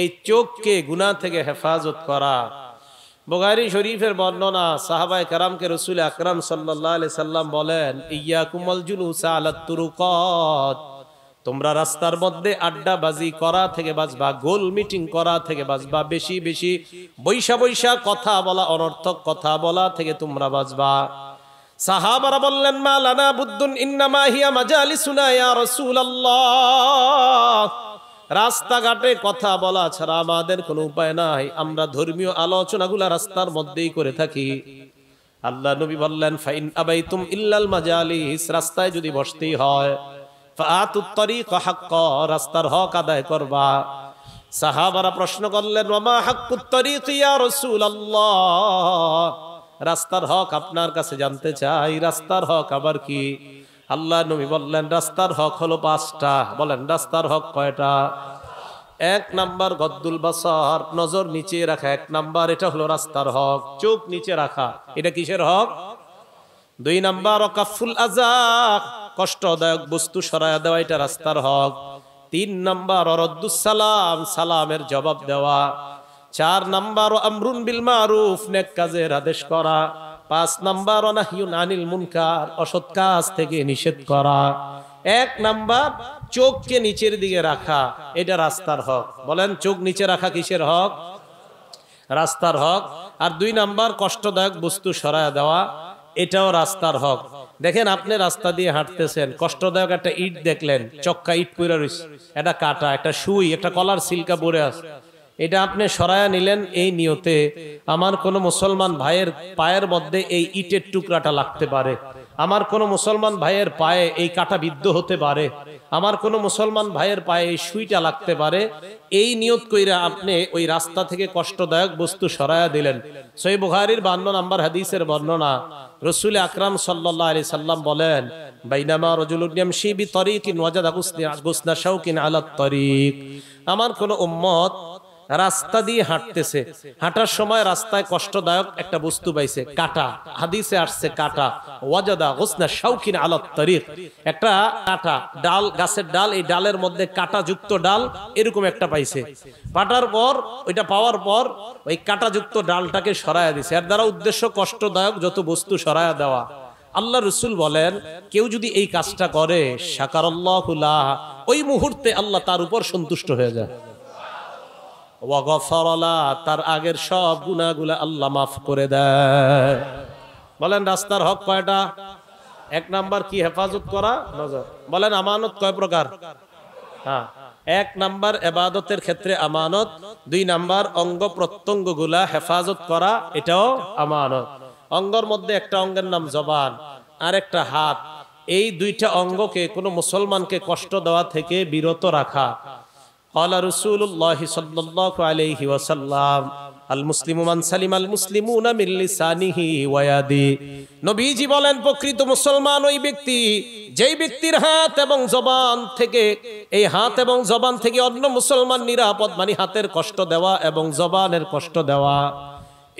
এই চোখকে গুনাহ থেকে হেফাজত করা বোগারি শরীফের বর্ণনা সাহাবাই কারামকে রসুল আকরাম সাল্লি সাল্লাম বলেন ইয়া কুমল জুলুসা আলাত্তুরুকত তোমরা রাস্তার মধ্যে আড্ডাবাজি করা থেকে বাঁচবা গোল মিটিং করা থেকে বাঁচবা বেশি বেশি বৈশা বৈশা কথা বলা অনর্থক কথা বলা থেকে তোমরা বাঁচবা সাহাবারা বললেন মা লানা বুদ্দুন ইন্নামা হিয়া মাজালিসুনা ইয়া রাসূলুল্লাহ রাস্তাঘাটে কথা বলা ছাড়া আমাদের কোনো উপায় নাই আমরা ধর্মীয় আলোচনাগুলা রাস্তার মধ্যেই করে থাকি আল্লাহ নবী বললেন ফাইন আবাই তুম ইল্লাল মাজালিস রাস্তায় যদি বসতেই হয় রাস্তার হক আদায় সাহাবারা প্রশ্ন করলেন মামা আল্লাহ রাস্তার হক আপনার কাছে জানতে চাই রাস্তার হক আবার কি আল্লাহ নবী বললেন রাস্তার হক হলো পাঁচটা বলেন রাস্তার হক কয়টা এক নাম্বার গদ্দুল বাসার নজর নিচে রাখা এক নাম্বার এটা হলো রাস্তার হক চোখ নিচে রাখা এটা কিসের হক দুই নাম্বার অকাফুল আজাক কষ্টদায়ক বস্তু সরায়া দেওয়া এটা রাস্তার হক তিন নাম্বার অরদ্দুস সালাম সালামের জবাব দেওয়া চার নাম্বার আমরুন বিল মারুফ নেক কাজের আদেশ করা পাঁচ নাম্বার অনাহিউনানিল মুনকার অসৎ কাজ থেকে নিষেধ করা এক নাম্বার চোখকে নিচের দিকে রাখা এটা রাস্তার হক বলেন চোখ নিচে রাখা কিসের হক রাস্তার হক আর দুই নাম্বার কষ্টদায়ক বস্তু সরায় দেওয়া এটাও রাস্তার হক দেখেন আপনি রাস্তা দিয়ে হাঁটতেছেন কষ্টদায়ক একটা ইট দেখলেন চক্কা ইট পুরা রয়েছে একটা কাটা একটা সুই একটা কলার সিল্কা পরে আছে এটা আপনি সরায়া নিলেন এই নিয়তে আমার কোনো মুসলমান ভাইয়ের পায়ের মধ্যে এই ইটের টুকরাটা লাগতে পারে আমার কোনো মুসলমান ভাইয়ের পায়ে এই কাটা বিদ্ধ হতে পারে আমার কোনো মুসলমান ভাইয়ের পায়ে এই সুইটা লাগতে পারে এই নিয়ত কইরা আপনি ওই রাস্তা থেকে কষ্টদায়ক বস্তু সরায়া দিলেন সই বুহারির বান্ন নাম্বার হাদিসের বর্ণনা রসুল আকরাম সাল্লাহ আলি সাল্লাম বলেন বাইনামা রজুলুদ্দিয়াম শিবি তরিক ইন ওয়াজাদ আগুসনা শাউকিন আলাত তরিক আমার কোনো উম্মত রাস্তা দিয়ে হাঁটতেছে হাঁটার সময় রাস্তায় কষ্টদায়ক একটা বস্তু পাইছে কাটা হাদিসে আসছে কাটা ওয়াজাদা হোসনা শৌখিন আলত তারিখ একটা কাটা ডাল গাছের ডাল এই ডালের মধ্যে কাটা যুক্ত ডাল এরকম একটা পাইছে পাটার পর ওইটা পাওয়ার পর ওই যুক্ত ডালটাকে সরায়া দিছে এর দ্বারা উদ্দেশ্য কষ্টদায়ক যত বস্তু সরায়া দেওয়া আল্লাহ রসুল বলেন কেউ যদি এই কাজটা করে সাকার ওই মুহূর্তে আল্লাহ তার উপর সন্তুষ্ট হয়ে যায় ওয়াগফরলা তার আগের সব গুণাগুলা আল্লাহ মাফ করে দেয় বলেন রাস্তার হক কয়টা এক নাম্বার কি হেফাজত করা নজর বলেন আমানত কয় প্রকার হ্যাঁ এক নাম্বার এবাদতের ক্ষেত্রে আমানত দুই নাম্বার অঙ্গ প্রত্যঙ্গ গুলা হেফাজত করা এটাও আমানত অঙ্গর মধ্যে একটা অঙ্গের নাম জবান আর একটা হাত এই দুইটা অঙ্গকে কোনো মুসলমানকে কষ্ট দেওয়া থেকে বিরত রাখা قال رسول الله صلى الله عليه وسلم المسلم من سلم المسلمون من لسانه ويده নবীজি বলেন প্রকৃত মুসলমান ওই ব্যক্তি যেই ব্যক্তির হাত এবং জবান থেকে এই হাত এবং জবান থেকে অন্য মুসলমান নিরাপদ মানে হাতের কষ্ট দেওয়া এবং জবানের কষ্ট দেওয়া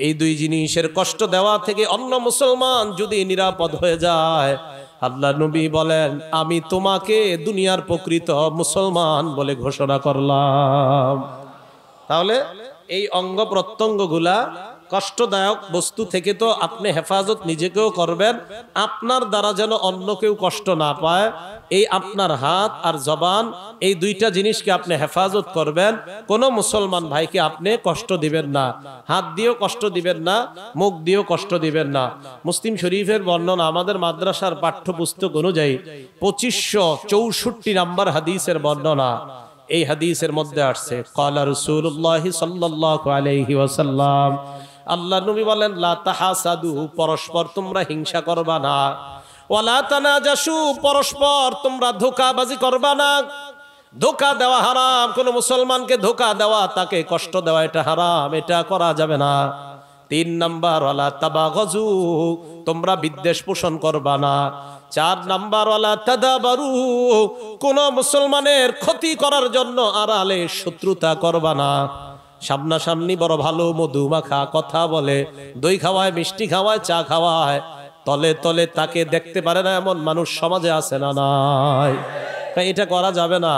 এই দুই জিনিসের কষ্ট দেওয়া থেকে অন্য মুসলমান যদি নিরাপদ হয়ে যায় আল্লাহ নবী বলেন আমি তোমাকে দুনিয়ার প্রকৃত মুসলমান বলে ঘোষণা করলাম তাহলে এই অঙ্গ প্রত্যঙ্গগুলা কষ্টদায়ক বস্তু থেকে তো আপনি হেফাজত নিজেকেও করবেন আপনার দ্বারা যেন অন্য কেউ কষ্ট না পায় এই আপনার হাত আর জবান এই দুইটা জিনিসকে আপনি হেফাজত করবেন কোন মুসলমান ভাইকে আপনি কষ্ট দিবেন না হাত দিয়েও কষ্ট দিবেন না মুখ দিয়েও কষ্ট দিবেন না মুসলিম শরীফের বর্ণনা আমাদের মাদ্রাসার পাঠ্যপুস্তক অনুযায়ী পঁচিশশো চৌষট্টি নাম্বার হাদিসের বর্ণনা এই হাদিসের মধ্যে আসছে কলা রসুল্লাহ সাল্লাহ আলহি আল্লাহ নবী বলেন লাতাহা সাধু পরস্পর তোমরা হিংসা করবা না ওয়ালা তানা যাসু পরস্পর তোমরা ধোকাবাজি করবা না ধোকা দেওয়া হারাম কোনো মুসলমানকে ধোকা দেওয়া তাকে কষ্ট দেওয়া এটা হারাম এটা করা যাবে না তিন নাম্বার ওয়ালা তাবা গজু তোমরা বিদ্বেষ পোষণ করবা না চার নাম্বার ওয়ালা তাদাবারু কোন মুসলমানের ক্ষতি করার জন্য আড়ালে শত্রুতা করবা না সামনাসামনি বড় ভালো মধু মাখা কথা বলে দই খাওয়ায় মিষ্টি খাওয়ায় চা খাওয়ায় তলে তলে তাকে দেখতে পারে না এমন মানুষ সমাজে আছে না নাই এটা করা যাবে না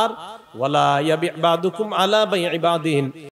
আর ওয়ালা ইয়াবি আলা বাইবাদিন